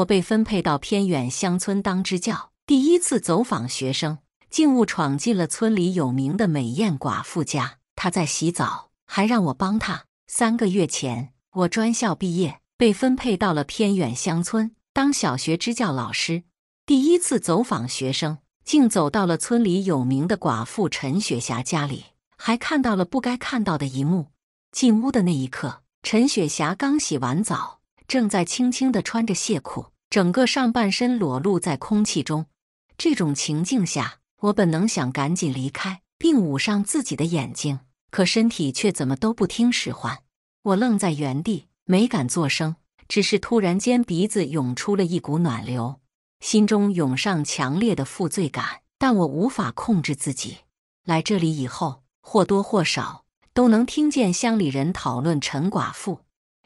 我被分配到偏远乡村当支教，第一次走访学生，竟误闯进了村里有名的美艳寡妇家。她在洗澡，还让我帮她。三个月前，我专校毕业，被分配到了偏远乡村当小学支教老师。第一次走访学生，竟走到了村里有名的寡妇陈雪霞家里，还看到了不该看到的一幕。进屋的那一刻，陈雪霞刚洗完澡。正在轻轻的穿着亵裤，整个上半身裸露在空气中。这种情境下，我本能想赶紧离开，并捂上自己的眼睛，可身体却怎么都不听使唤。我愣在原地，没敢作声，只是突然间鼻子涌出了一股暖流，心中涌上强烈的负罪感，但我无法控制自己。来这里以后，或多或少都能听见乡里人讨论陈寡妇。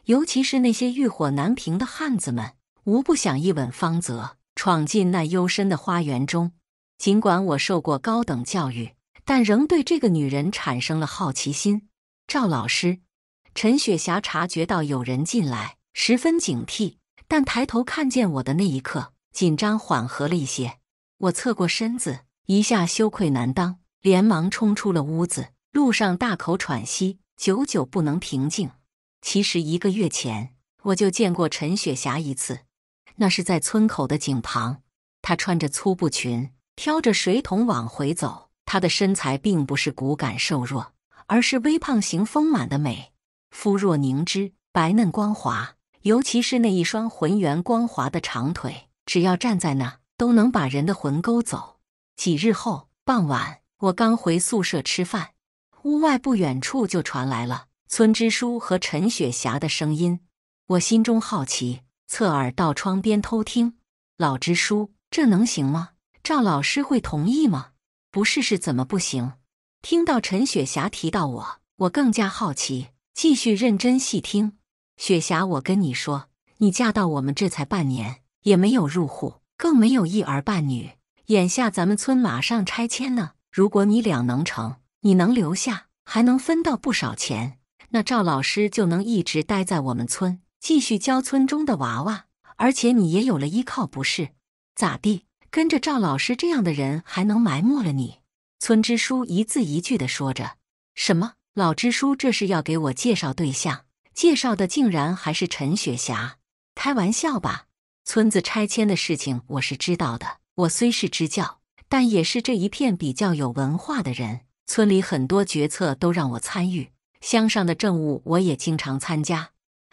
尤其是那些欲火难平的汉子们，无不想一吻芳泽，闯进那幽深的花园中。尽管我受过高等教育，但仍对这个女人产生了好奇心。赵老师，陈雪霞察觉到有人进来，十分警惕，但抬头看见我的那一刻，紧张缓和了一些。我侧过身子，一下羞愧难当，连忙冲出了屋子，路上大口喘息，久久不能平静。其实一个月前我就见过陈雪霞一次，那是在村口的井旁。她穿着粗布裙，挑着水桶往回走。她的身材并不是骨感瘦弱，而是微胖型丰满的美，肤若凝脂，白嫩光滑，尤其是那一双浑圆光滑的长腿，只要站在那，都能把人的魂勾走。几日后傍晚，我刚回宿舍吃饭，屋外不远处就传来了。村支书和陈雪霞的声音，我心中好奇，侧耳到窗边偷听。老支书，这能行吗？赵老师会同意吗？不试试怎么不行？听到陈雪霞提到我，我更加好奇，继续认真细听。雪霞，我跟你说，你嫁到我们这才半年，也没有入户，更没有一儿半女。眼下咱们村马上拆迁呢，如果你俩能成，你能留下，还能分到不少钱。那赵老师就能一直待在我们村，继续教村中的娃娃，而且你也有了依靠，不是？咋地？跟着赵老师这样的人，还能埋没了你？村支书一字一句的说着：“什么？老支书这是要给我介绍对象？介绍的竟然还是陈雪霞？开玩笑吧！村子拆迁的事情我是知道的。我虽是支教，但也是这一片比较有文化的人，村里很多决策都让我参与。”乡上的政务我也经常参加，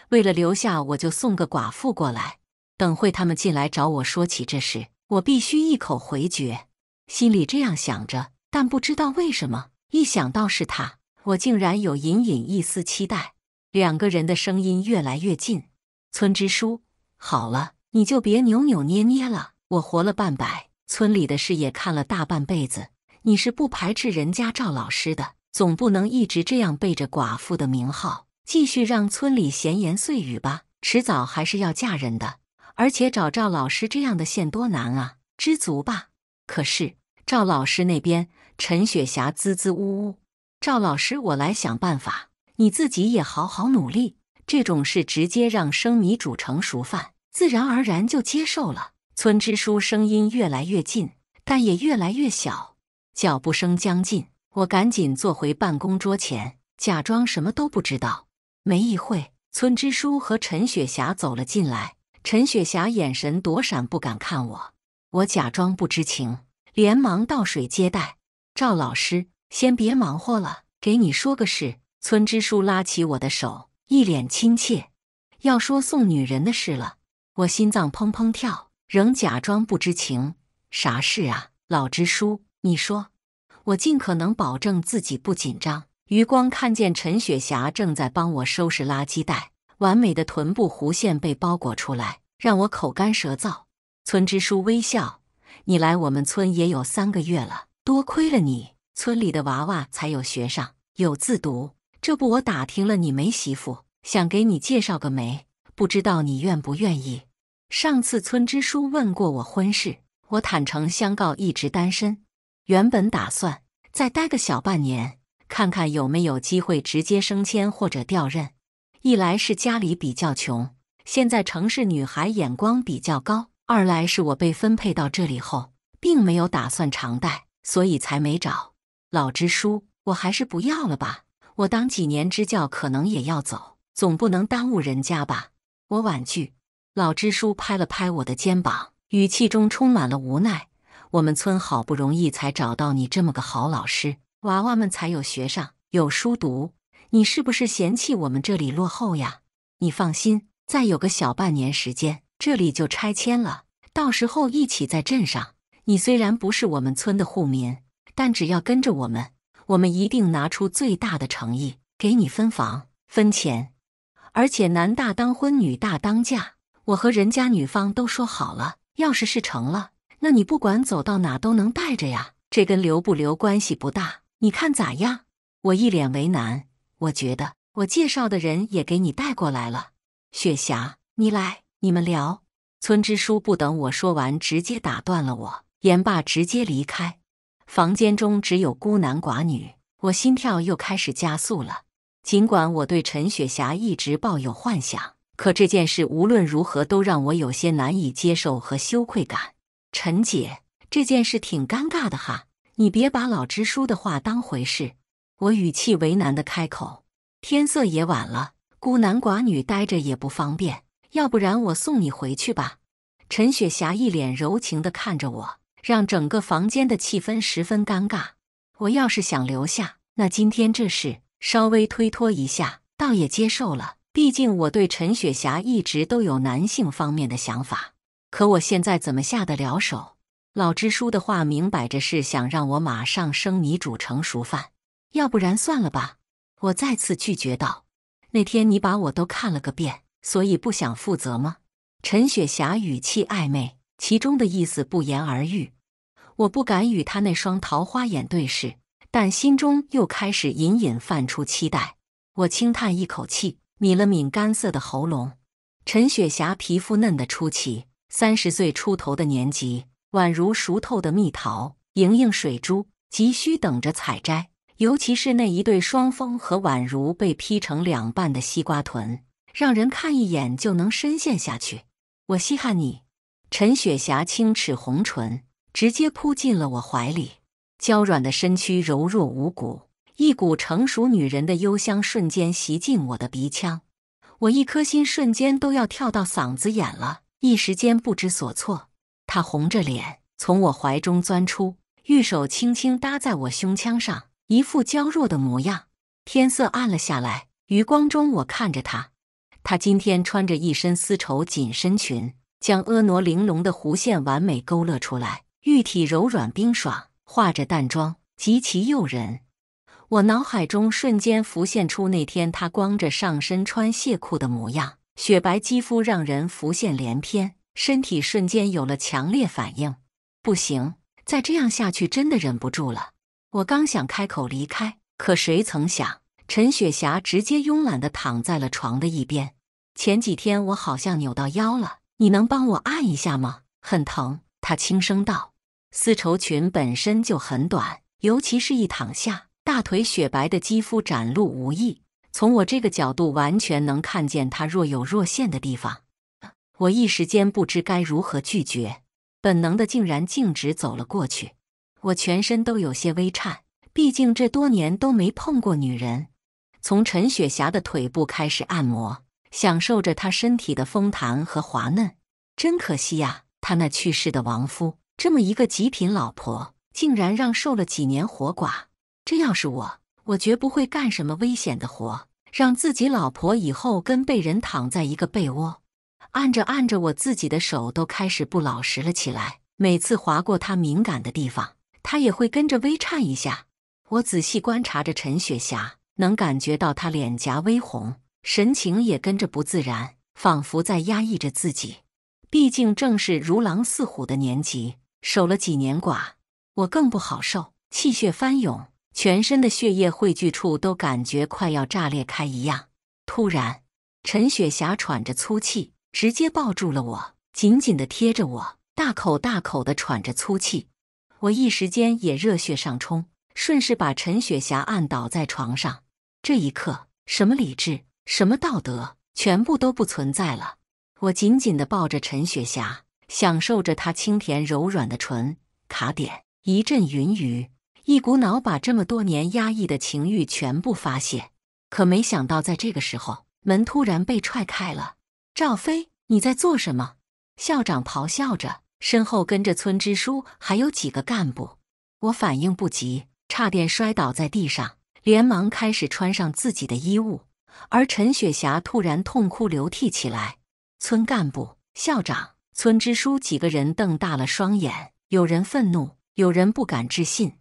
为了留下我就送个寡妇过来。等会他们进来找我说起这事，我必须一口回绝。心里这样想着，但不知道为什么，一想到是他，我竟然有隐隐一丝期待。两个人的声音越来越近，村支书，好了，你就别扭扭捏捏了。我活了半百，村里的事也看了大半辈子，你是不排斥人家赵老师的。总不能一直这样背着寡妇的名号，继续让村里闲言碎语吧？迟早还是要嫁人的，而且找赵老师这样的线多难啊！知足吧。可是赵老师那边，陈雪霞支支吾吾。赵老师，我来想办法，你自己也好好努力。这种事直接让生米煮成熟饭，自然而然就接受了。村支书声音越来越近，但也越来越小，脚步声将近。我赶紧坐回办公桌前，假装什么都不知道。没一会，村支书和陈雪霞走了进来。陈雪霞眼神躲闪，不敢看我。我假装不知情，连忙倒水接待赵老师。先别忙活了，给你说个事。村支书拉起我的手，一脸亲切：“要说送女人的事了。”我心脏砰砰跳，仍假装不知情。啥事啊，老支书？你说。我尽可能保证自己不紧张，余光看见陈雪霞正在帮我收拾垃圾袋，完美的臀部弧线被包裹出来，让我口干舌燥。村支书微笑：“你来我们村也有三个月了，多亏了你，村里的娃娃才有学上，有自读。这不，我打听了你没媳妇，想给你介绍个媒，不知道你愿不愿意。”上次村支书问过我婚事，我坦诚相告，一直单身。原本打算再待个小半年，看看有没有机会直接升迁或者调任。一来是家里比较穷，现在城市女孩眼光比较高；二来是我被分配到这里后，并没有打算常待，所以才没找老支书。我还是不要了吧，我当几年支教，可能也要走，总不能耽误人家吧。我婉拒，老支书拍了拍我的肩膀，语气中充满了无奈。我们村好不容易才找到你这么个好老师，娃娃们才有学上，有书读。你是不是嫌弃我们这里落后呀？你放心，再有个小半年时间，这里就拆迁了，到时候一起在镇上。你虽然不是我们村的户民，但只要跟着我们，我们一定拿出最大的诚意给你分房、分钱。而且男大当婚，女大当嫁，我和人家女方都说好了，要是事成了。那你不管走到哪都能带着呀，这跟留不留关系不大。你看咋样？我一脸为难。我觉得我介绍的人也给你带过来了。雪霞，你来，你们聊。村支书不等我说完，直接打断了我。言罢，直接离开。房间中只有孤男寡女。我心跳又开始加速了。尽管我对陈雪霞一直抱有幻想，可这件事无论如何都让我有些难以接受和羞愧感。陈姐，这件事挺尴尬的哈，你别把老支书的话当回事。我语气为难的开口，天色也晚了，孤男寡女待着也不方便，要不然我送你回去吧。陈雪霞一脸柔情的看着我，让整个房间的气氛十分尴尬。我要是想留下，那今天这事稍微推脱一下，倒也接受了。毕竟我对陈雪霞一直都有男性方面的想法。可我现在怎么下得了手？老支书的话明摆着是想让我马上生米煮成熟饭，要不然算了吧。我再次拒绝道：“那天你把我都看了个遍，所以不想负责吗？”陈雪霞语气暧昧，其中的意思不言而喻。我不敢与她那双桃花眼对视，但心中又开始隐隐泛出期待。我轻叹一口气，抿了抿干涩的喉咙。陈雪霞皮肤嫩得出奇。三十岁出头的年纪，宛如熟透的蜜桃，盈盈水珠，急需等着采摘。尤其是那一对双峰和宛如被劈成两半的西瓜臀，让人看一眼就能深陷下去。我稀罕你，陈雪霞，轻齿红唇，直接扑进了我怀里，娇软的身躯柔弱无骨，一股成熟女人的幽香瞬间袭进我的鼻腔，我一颗心瞬间都要跳到嗓子眼了。一时间不知所措，他红着脸从我怀中钻出，玉手轻轻搭在我胸腔上，一副娇弱的模样。天色暗了下来，余光中我看着他，他今天穿着一身丝绸紧身裙，将婀娜玲珑的弧线完美勾勒出来，玉体柔软冰爽，化着淡妆，极其诱人。我脑海中瞬间浮现出那天他光着上身穿谢裤的模样。雪白肌肤让人浮现连翩，身体瞬间有了强烈反应。不行，再这样下去真的忍不住了。我刚想开口离开，可谁曾想，陈雪霞直接慵懒的躺在了床的一边。前几天我好像扭到腰了，你能帮我按一下吗？很疼。她轻声道：“丝绸裙本身就很短，尤其是一躺下，大腿雪白的肌肤展露无遗。”从我这个角度，完全能看见他若有若现的地方。我一时间不知该如何拒绝，本能的竟然径直走了过去。我全身都有些微颤，毕竟这多年都没碰过女人。从陈雪霞的腿部开始按摩，享受着她身体的丰弹和滑嫩。真可惜呀，她那去世的亡夫这么一个极品老婆，竟然让受了几年活寡。这要是我……我绝不会干什么危险的活，让自己老婆以后跟被人躺在一个被窝。按着按着，我自己的手都开始不老实了起来。每次划过她敏感的地方，她也会跟着微颤一下。我仔细观察着陈雪霞，能感觉到她脸颊微红，神情也跟着不自然，仿佛在压抑着自己。毕竟正是如狼似虎的年纪，守了几年寡，我更不好受，气血翻涌。全身的血液汇聚处都感觉快要炸裂开一样。突然，陈雪霞喘着粗气，直接抱住了我，紧紧地贴着我，大口大口地喘着粗气。我一时间也热血上冲，顺势把陈雪霞按倒在床上。这一刻，什么理智，什么道德，全部都不存在了。我紧紧地抱着陈雪霞，享受着她清甜柔软的唇，卡点一阵云雨。一股脑把这么多年压抑的情欲全部发泄，可没想到，在这个时候，门突然被踹开了。赵飞，你在做什么？校长咆哮着，身后跟着村支书还有几个干部。我反应不及，差点摔倒在地上，连忙开始穿上自己的衣物。而陈雪霞突然痛哭流涕起来，村干部、校长、村支书几个人瞪大了双眼，有人愤怒，有人不敢置信。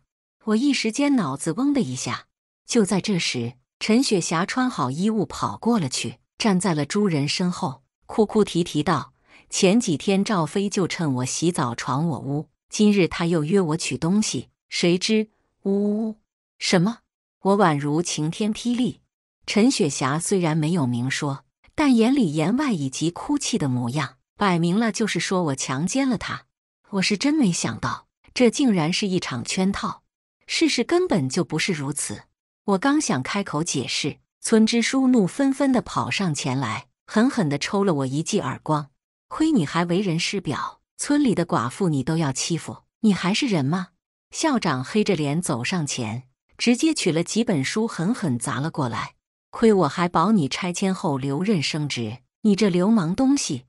我一时间脑子嗡的一下。就在这时，陈雪霞穿好衣物跑过了去，站在了朱人身后，哭哭啼啼道：“前几天赵飞就趁我洗澡闯我屋，今日他又约我取东西，谁知……呜呜……什么？”我宛如晴天霹雳。陈雪霞虽然没有明说，但眼里言外以及哭泣的模样，摆明了就是说我强奸了她。我是真没想到，这竟然是一场圈套。事实根本就不是如此。我刚想开口解释，村支书怒纷纷地跑上前来，狠狠地抽了我一记耳光。亏你还为人师表，村里的寡妇你都要欺负，你还是人吗？校长黑着脸走上前，直接取了几本书狠狠砸了过来。亏我还保你拆迁后留任升职，你这流氓东西！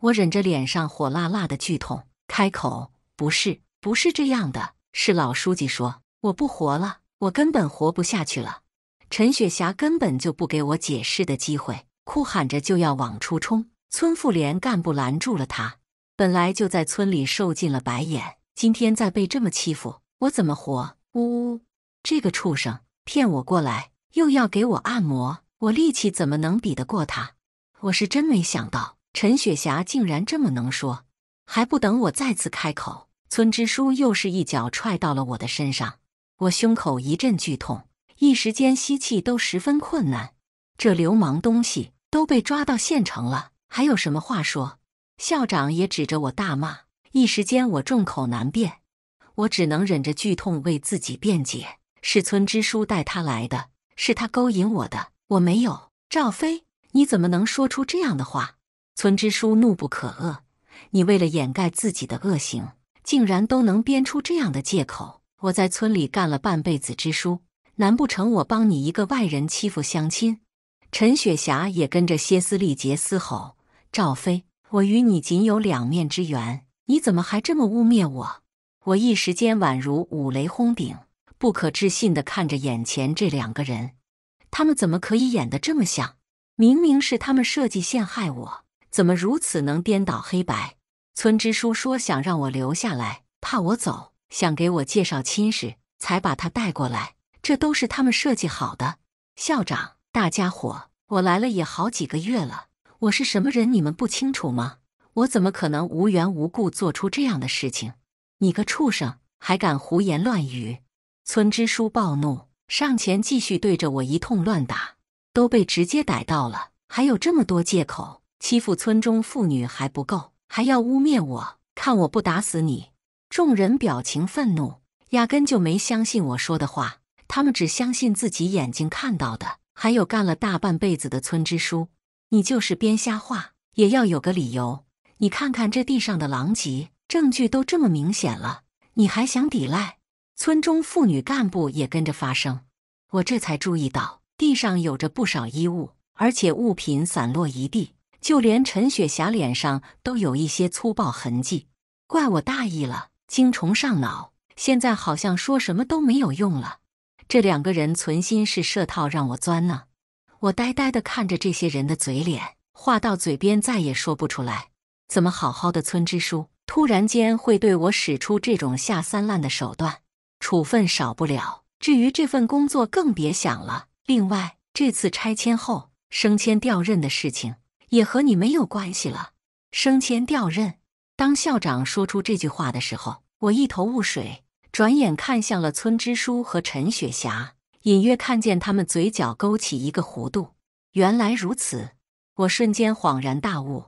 我忍着脸上火辣辣的剧痛，开口：“不是，不是这样的，是老书记说。”我不活了！我根本活不下去了！陈雪霞根本就不给我解释的机会，哭喊着就要往出冲。村妇联干部拦住了他。本来就在村里受尽了白眼，今天再被这么欺负，我怎么活？呜呜！这个畜生骗我过来，又要给我按摩，我力气怎么能比得过他？我是真没想到，陈雪霞竟然这么能说。还不等我再次开口，村支书又是一脚踹到了我的身上。我胸口一阵剧痛，一时间吸气都十分困难。这流氓东西都被抓到县城了，还有什么话说？校长也指着我大骂，一时间我众口难辩，我只能忍着剧痛为自己辩解：是村支书带他来的，是他勾引我的，我没有。赵飞，你怎么能说出这样的话？村支书怒不可遏，你为了掩盖自己的恶行，竟然都能编出这样的借口。我在村里干了半辈子支书，难不成我帮你一个外人欺负相亲？陈雪霞也跟着歇斯利杰嘶吼：“赵飞，我与你仅有两面之缘，你怎么还这么污蔑我？”我一时间宛如五雷轰顶，不可置信的看着眼前这两个人，他们怎么可以演的这么像？明明是他们设计陷害我，怎么如此能颠倒黑白？村支书说想让我留下来，怕我走。想给我介绍亲事，才把他带过来，这都是他们设计好的。校长，大家伙，我来了也好几个月了，我是什么人，你们不清楚吗？我怎么可能无缘无故做出这样的事情？你个畜生，还敢胡言乱语！村支书暴怒，上前继续对着我一通乱打，都被直接逮到了。还有这么多借口，欺负村中妇女还不够，还要污蔑我，看我不打死你！众人表情愤怒，压根就没相信我说的话。他们只相信自己眼睛看到的。还有干了大半辈子的村支书，你就是编瞎话也要有个理由。你看看这地上的狼藉，证据都这么明显了，你还想抵赖？村中妇女干部也跟着发声。我这才注意到地上有着不少衣物，而且物品散落一地，就连陈雪霞脸上都有一些粗暴痕迹。怪我大意了。精虫上脑，现在好像说什么都没有用了。这两个人存心是设套让我钻呢。我呆呆地看着这些人的嘴脸，话到嘴边再也说不出来。怎么好好的村支书，突然间会对我使出这种下三滥的手段？处分少不了，至于这份工作更别想了。另外，这次拆迁后升迁调任的事情，也和你没有关系了。升迁调任。当校长说出这句话的时候，我一头雾水，转眼看向了村支书和陈雪霞，隐约看见他们嘴角勾起一个弧度。原来如此，我瞬间恍然大悟，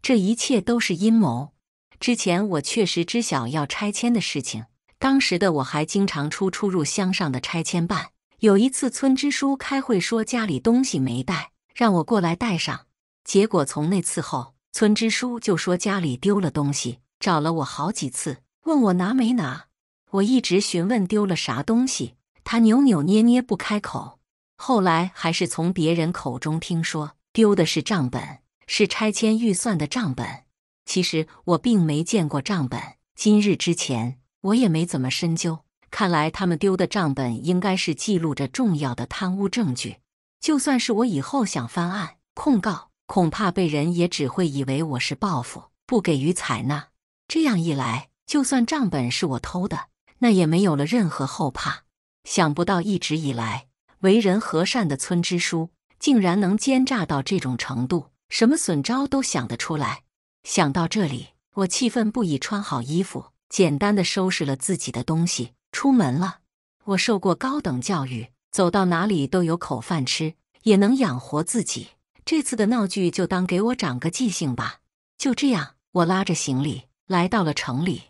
这一切都是阴谋。之前我确实知晓要拆迁的事情，当时的我还经常出出入乡上的拆迁办。有一次，村支书开会说家里东西没带，让我过来带上，结果从那次后。村支书就说家里丢了东西，找了我好几次，问我拿没拿。我一直询问丢了啥东西，他扭扭捏捏不开口。后来还是从别人口中听说丢的是账本，是拆迁预算的账本。其实我并没见过账本，今日之前我也没怎么深究。看来他们丢的账本应该是记录着重要的贪污证据。就算是我以后想翻案控告。恐怕被人也只会以为我是报复，不给予采纳。这样一来，就算账本是我偷的，那也没有了任何后怕。想不到一直以来为人和善的村支书，竟然能奸诈到这种程度，什么损招都想得出来。想到这里，我气愤不已，穿好衣服，简单的收拾了自己的东西，出门了。我受过高等教育，走到哪里都有口饭吃，也能养活自己。这次的闹剧就当给我长个记性吧。就这样，我拉着行李来到了城里。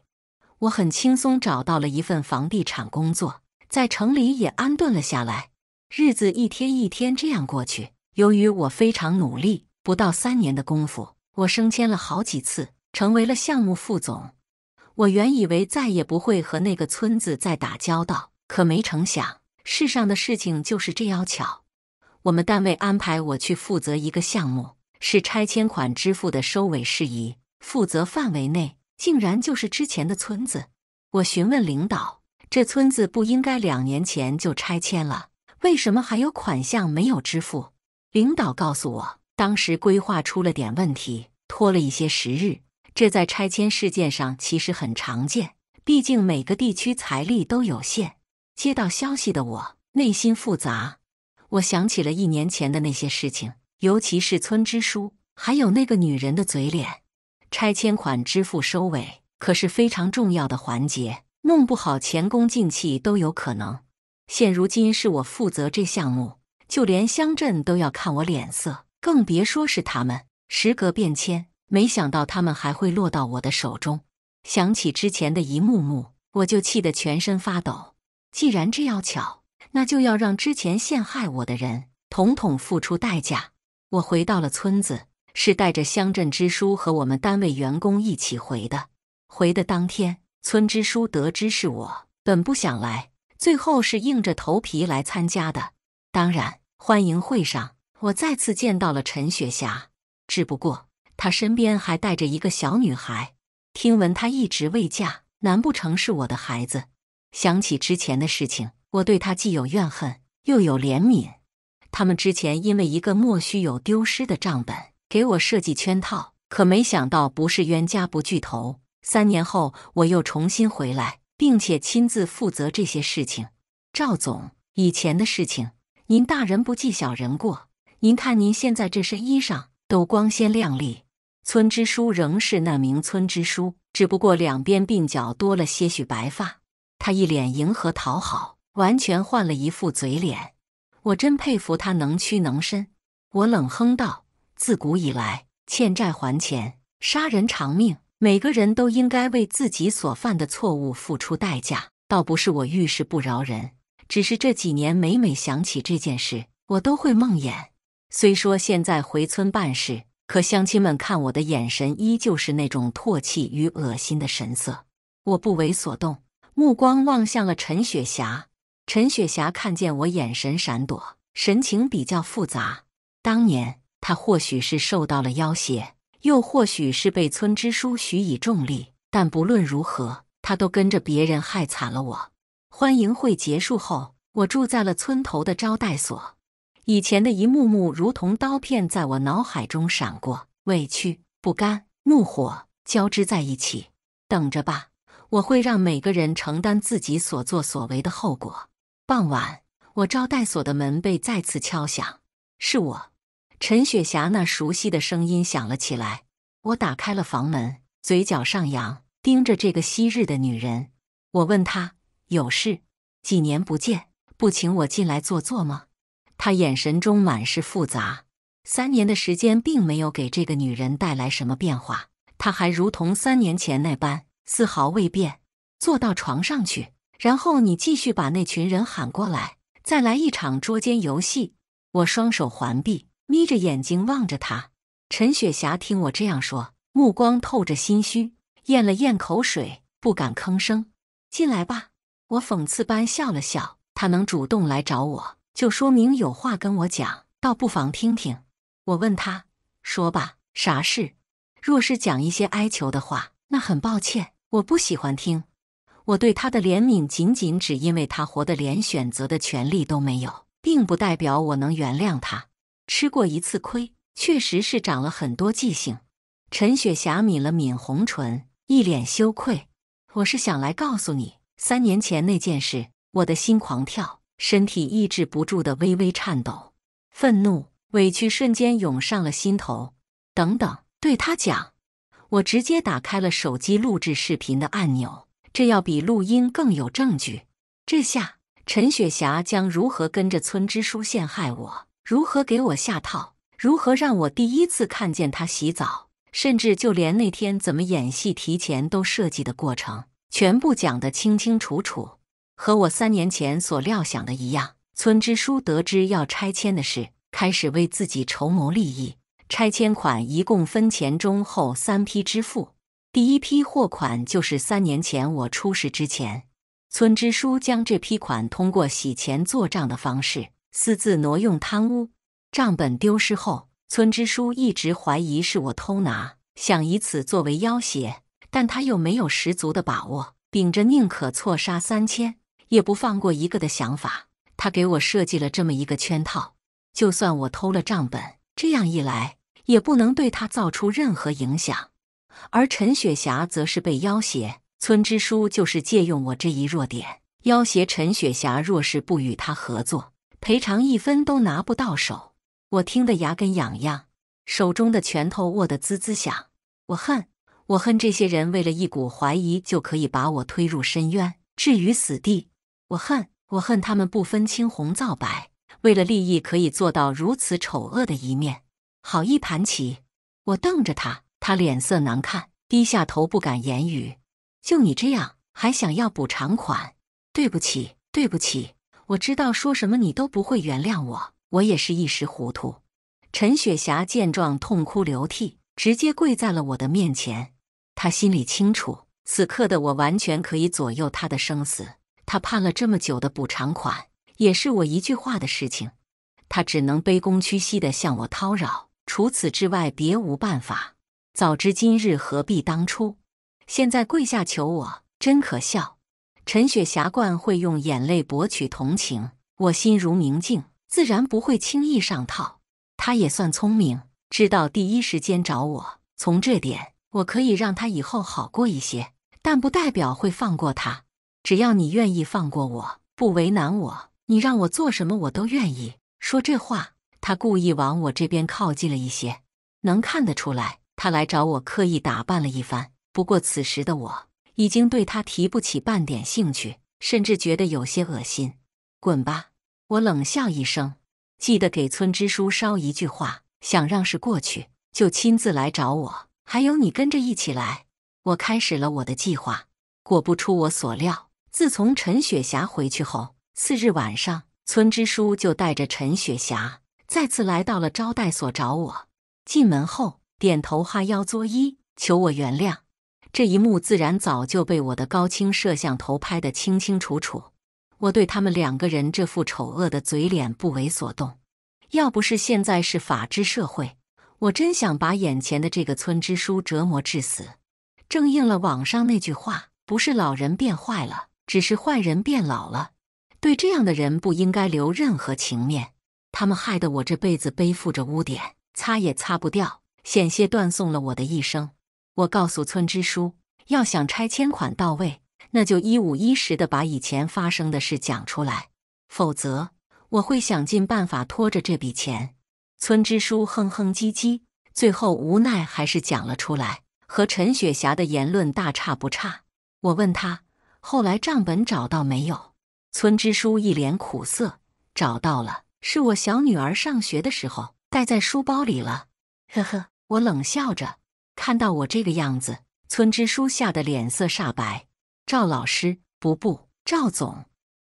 我很轻松找到了一份房地产工作，在城里也安顿了下来。日子一天一天这样过去。由于我非常努力，不到三年的功夫，我升迁了好几次，成为了项目副总。我原以为再也不会和那个村子再打交道，可没成想，世上的事情就是这样巧。我们单位安排我去负责一个项目，是拆迁款支付的收尾事宜。负责范围内竟然就是之前的村子。我询问领导：“这村子不应该两年前就拆迁了，为什么还有款项没有支付？”领导告诉我：“当时规划出了点问题，拖了一些时日。这在拆迁事件上其实很常见，毕竟每个地区财力都有限。”接到消息的我内心复杂。我想起了一年前的那些事情，尤其是村支书，还有那个女人的嘴脸。拆迁款支付收尾可是非常重要的环节，弄不好前功尽弃都有可能。现如今是我负责这项目，就连乡镇都要看我脸色，更别说是他们。时隔变迁，没想到他们还会落到我的手中。想起之前的一幕幕，我就气得全身发抖。既然这样巧。那就要让之前陷害我的人统统付出代价。我回到了村子，是带着乡镇支书和我们单位员工一起回的。回的当天，村支书得知是我，本不想来，最后是硬着头皮来参加的。当然，欢迎会上我再次见到了陈雪霞，只不过她身边还带着一个小女孩。听闻她一直未嫁，难不成是我的孩子？想起之前的事情。我对他既有怨恨，又有怜悯。他们之前因为一个莫须有丢失的账本给我设计圈套，可没想到不是冤家不聚头。三年后，我又重新回来，并且亲自负责这些事情。赵总，以前的事情，您大人不计小人过。您看，您现在这身衣裳都光鲜亮丽。村支书仍是那名村支书，只不过两边鬓角多了些许白发。他一脸迎合讨好。完全换了一副嘴脸，我真佩服他能屈能伸。我冷哼道：“自古以来，欠债还钱，杀人偿命，每个人都应该为自己所犯的错误付出代价。倒不是我遇事不饶人，只是这几年每每想起这件事，我都会梦魇。虽说现在回村办事，可乡亲们看我的眼神依旧是那种唾弃与恶心的神色。我不为所动，目光望向了陈雪霞。”陈雪霞看见我，眼神闪躲，神情比较复杂。当年她或许是受到了要挟，又或许是被村支书许以重利，但不论如何，她都跟着别人害惨了我。欢迎会结束后，我住在了村头的招待所。以前的一幕幕如同刀片在我脑海中闪过，委屈、不甘、怒火交织在一起。等着吧，我会让每个人承担自己所作所为的后果。傍晚，我招待所的门被再次敲响，是我，陈雪霞那熟悉的声音响了起来。我打开了房门，嘴角上扬，盯着这个昔日的女人。我问她：“有事？几年不见，不请我进来坐坐吗？”她眼神中满是复杂。三年的时间并没有给这个女人带来什么变化，她还如同三年前那般，丝毫未变。坐到床上去。然后你继续把那群人喊过来，再来一场捉奸游戏。我双手环臂，眯着眼睛望着他。陈雪霞听我这样说，目光透着心虚，咽了咽口水，不敢吭声。进来吧，我讽刺般笑了笑。他能主动来找我，就说明有话跟我讲，倒不妨听听。我问他，说吧，啥事？若是讲一些哀求的话，那很抱歉，我不喜欢听。我对他的怜悯，仅仅只因为他活得连选择的权利都没有，并不代表我能原谅他。吃过一次亏，确实是长了很多记性。陈雪霞抿了抿红唇，一脸羞愧。我是想来告诉你，三年前那件事。我的心狂跳，身体抑制不住的微微颤抖，愤怒、委屈瞬间涌上了心头。等等，对他讲，我直接打开了手机录制视频的按钮。这要比录音更有证据。这下，陈雪霞将如何跟着村支书陷害我？如何给我下套？如何让我第一次看见她洗澡？甚至就连那天怎么演戏、提前都设计的过程，全部讲得清清楚楚。和我三年前所料想的一样，村支书得知要拆迁的事，开始为自己筹谋利益。拆迁款一共分前、中、后三批支付。第一批货款就是三年前我出事之前，村支书将这批款通过洗钱做账的方式私自挪用贪污。账本丢失后，村支书一直怀疑是我偷拿，想以此作为要挟，但他又没有十足的把握。秉着宁可错杀三千，也不放过一个的想法，他给我设计了这么一个圈套。就算我偷了账本，这样一来也不能对他造出任何影响。而陈雪霞则是被要挟，村支书就是借用我这一弱点要挟陈雪霞，若是不与他合作，赔偿一分都拿不到手。我听得牙根痒痒，手中的拳头握得滋滋响。我恨，我恨这些人为了一股怀疑就可以把我推入深渊，置于死地。我恨，我恨他们不分青红皂白，为了利益可以做到如此丑恶的一面。好一盘棋，我瞪着他。他脸色难看，低下头不敢言语。就你这样，还想要补偿款？对不起，对不起，我知道说什么你都不会原谅我。我也是一时糊涂。陈雪霞见状，痛哭流涕，直接跪在了我的面前。他心里清楚，此刻的我完全可以左右他的生死。他判了这么久的补偿款，也是我一句话的事情。他只能卑躬屈膝的向我叨扰，除此之外，别无办法。早知今日何必当初？现在跪下求我，真可笑。陈雪霞惯会用眼泪博取同情，我心如明镜，自然不会轻易上套。他也算聪明，知道第一时间找我。从这点，我可以让他以后好过一些，但不代表会放过他。只要你愿意放过我，不为难我，你让我做什么我都愿意。说这话，他故意往我这边靠近了一些，能看得出来。他来找我，刻意打扮了一番。不过此时的我已经对他提不起半点兴趣，甚至觉得有些恶心。滚吧！我冷笑一声。记得给村支书捎一句话，想让事过去，就亲自来找我。还有，你跟着一起来。我开始了我的计划。果不出我所料，自从陈雪霞回去后，次日晚上，村支书就带着陈雪霞再次来到了招待所找我。进门后。点头哈腰作揖求我原谅，这一幕自然早就被我的高清摄像头拍得清清楚楚。我对他们两个人这副丑恶的嘴脸不为所动。要不是现在是法治社会，我真想把眼前的这个村支书折磨致死。正应了网上那句话：“不是老人变坏了，只是坏人变老了。”对这样的人不应该留任何情面。他们害得我这辈子背负着污点，擦也擦不掉。险些断送了我的一生。我告诉村支书，要想拆迁款到位，那就一五一十的把以前发生的事讲出来，否则我会想尽办法拖着这笔钱。村支书哼哼唧唧，最后无奈还是讲了出来，和陈雪霞的言论大差不差。我问他后来账本找到没有？村支书一脸苦涩：“找到了，是我小女儿上学的时候带在书包里了。”呵呵，我冷笑着。看到我这个样子，村支书吓得脸色煞白。赵老师，不不，赵总，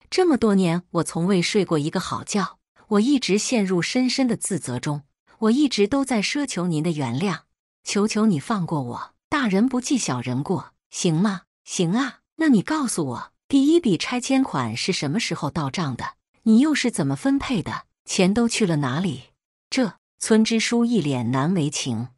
这么多年我从未睡过一个好觉，我一直陷入深深的自责中，我一直都在奢求您的原谅，求求你放过我，大人不计小人过，行吗？行啊，那你告诉我，第一笔拆迁款是什么时候到账的？你又是怎么分配的？钱都去了哪里？这。村支书一脸难为情，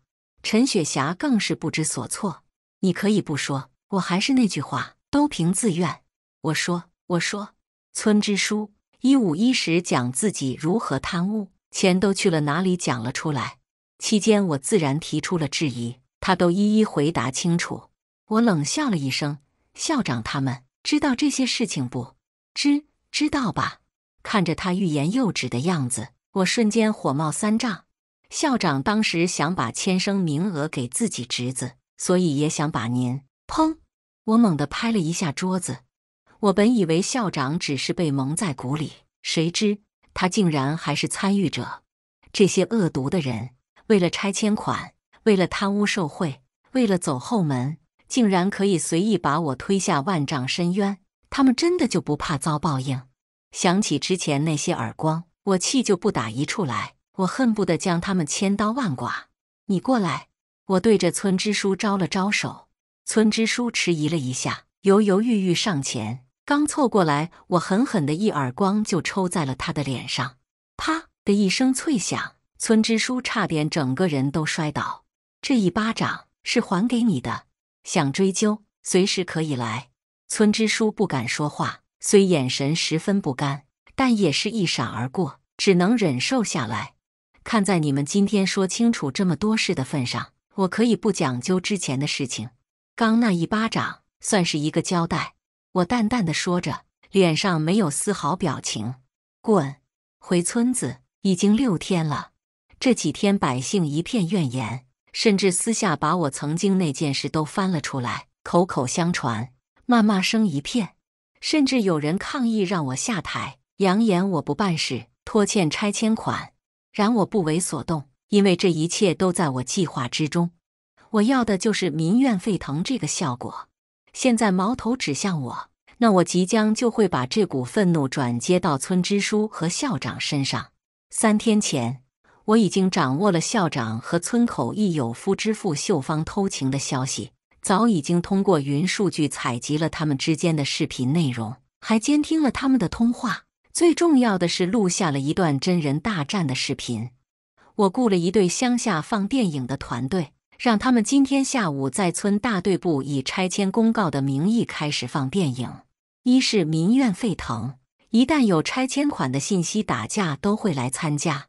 陈雪霞更是不知所措。你可以不说，我还是那句话，都凭自愿。我说，我说，村支书一五一十讲自己如何贪污，钱都去了哪里，讲了出来。期间我自然提出了质疑，他都一一回答清楚。我冷笑了一声：“校长他们知道这些事情不？知知道吧？”看着他欲言又止的样子，我瞬间火冒三丈。校长当时想把签生名额给自己侄子，所以也想把您。砰！我猛地拍了一下桌子。我本以为校长只是被蒙在鼓里，谁知他竟然还是参与者。这些恶毒的人，为了拆迁款，为了贪污受贿，为了走后门，竟然可以随意把我推下万丈深渊。他们真的就不怕遭报应？想起之前那些耳光，我气就不打一处来。我恨不得将他们千刀万剐！你过来！我对着村支书招了招手。村支书迟疑了一下，犹犹豫豫上前，刚凑过来，我狠狠的一耳光就抽在了他的脸上，啪的一声脆响，村支书差点整个人都摔倒。这一巴掌是还给你的，想追究，随时可以来。村支书不敢说话，虽眼神十分不甘，但也是一闪而过，只能忍受下来。看在你们今天说清楚这么多事的份上，我可以不讲究之前的事情。刚那一巴掌算是一个交代。我淡淡的说着，脸上没有丝毫表情。滚，回村子已经六天了，这几天百姓一片怨言，甚至私下把我曾经那件事都翻了出来，口口相传，谩骂声一片，甚至有人抗议让我下台，扬言我不办事，拖欠拆迁款。然我不为所动，因为这一切都在我计划之中。我要的就是民怨沸腾这个效果。现在矛头指向我，那我即将就会把这股愤怒转接到村支书和校长身上。三天前，我已经掌握了校长和村口一有夫之妇秀芳偷情的消息，早已经通过云数据采集了他们之间的视频内容，还监听了他们的通话。最重要的是录下了一段真人大战的视频。我雇了一对乡下放电影的团队，让他们今天下午在村大队部以拆迁公告的名义开始放电影。一是民怨沸腾，一旦有拆迁款的信息，打架都会来参加；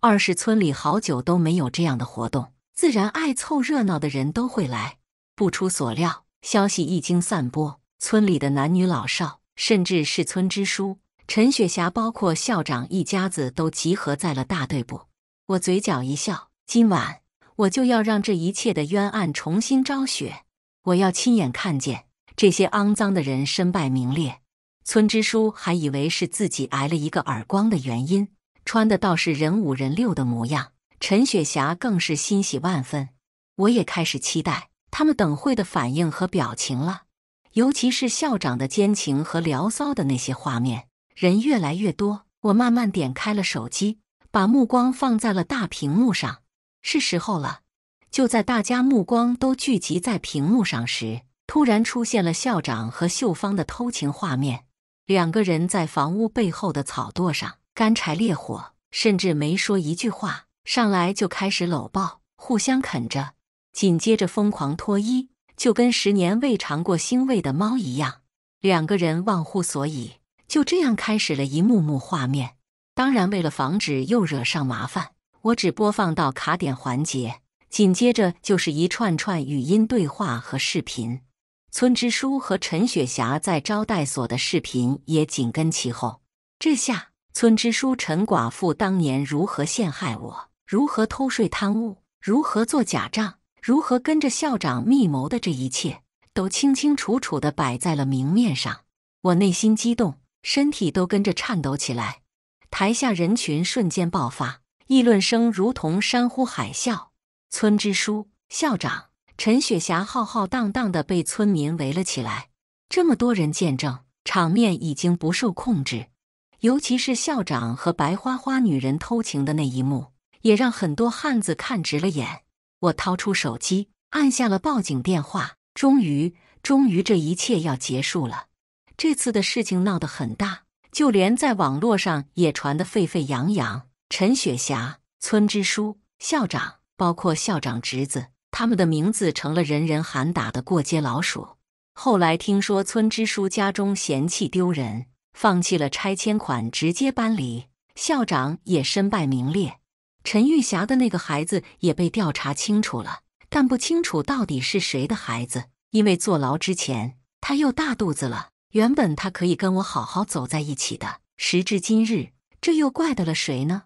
二是村里好久都没有这样的活动，自然爱凑热闹的人都会来。不出所料，消息一经散播，村里的男女老少，甚至是村支书。陈雪霞，包括校长一家子都集合在了大队部。我嘴角一笑，今晚我就要让这一切的冤案重新昭雪。我要亲眼看见这些肮脏的人身败名裂。村支书还以为是自己挨了一个耳光的原因，穿的倒是人五人六的模样。陈雪霞更是欣喜万分。我也开始期待他们等会的反应和表情了，尤其是校长的奸情和聊骚的那些画面。人越来越多，我慢慢点开了手机，把目光放在了大屏幕上。是时候了。就在大家目光都聚集在屏幕上时，突然出现了校长和秀芳的偷情画面。两个人在房屋背后的草垛上，干柴烈火，甚至没说一句话，上来就开始搂抱，互相啃着，紧接着疯狂脱衣，就跟十年未尝过腥味的猫一样，两个人忘乎所以。就这样开始了一幕幕画面。当然，为了防止又惹上麻烦，我只播放到卡点环节。紧接着就是一串串语音对话和视频。村支书和陈雪霞在招待所的视频也紧跟其后。这下，村支书陈寡妇当年如何陷害我，如何偷税贪污，如何做假账，如何跟着校长密谋的这一切，都清清楚楚的摆在了明面上。我内心激动。身体都跟着颤抖起来，台下人群瞬间爆发，议论声如同山呼海啸。村支书、校长、陈雪霞浩浩荡荡的被村民围了起来。这么多人见证，场面已经不受控制。尤其是校长和白花花女人偷情的那一幕，也让很多汉子看直了眼。我掏出手机，按下了报警电话。终于，终于，这一切要结束了。这次的事情闹得很大，就连在网络上也传得沸沸扬扬。陈雪霞、村支书、校长，包括校长侄子，他们的名字成了人人喊打的过街老鼠。后来听说村支书家中嫌弃丢人，放弃了拆迁款，直接搬离。校长也身败名裂。陈玉霞的那个孩子也被调查清楚了，但不清楚到底是谁的孩子，因为坐牢之前他又大肚子了。原本他可以跟我好好走在一起的，时至今日，这又怪得了谁呢？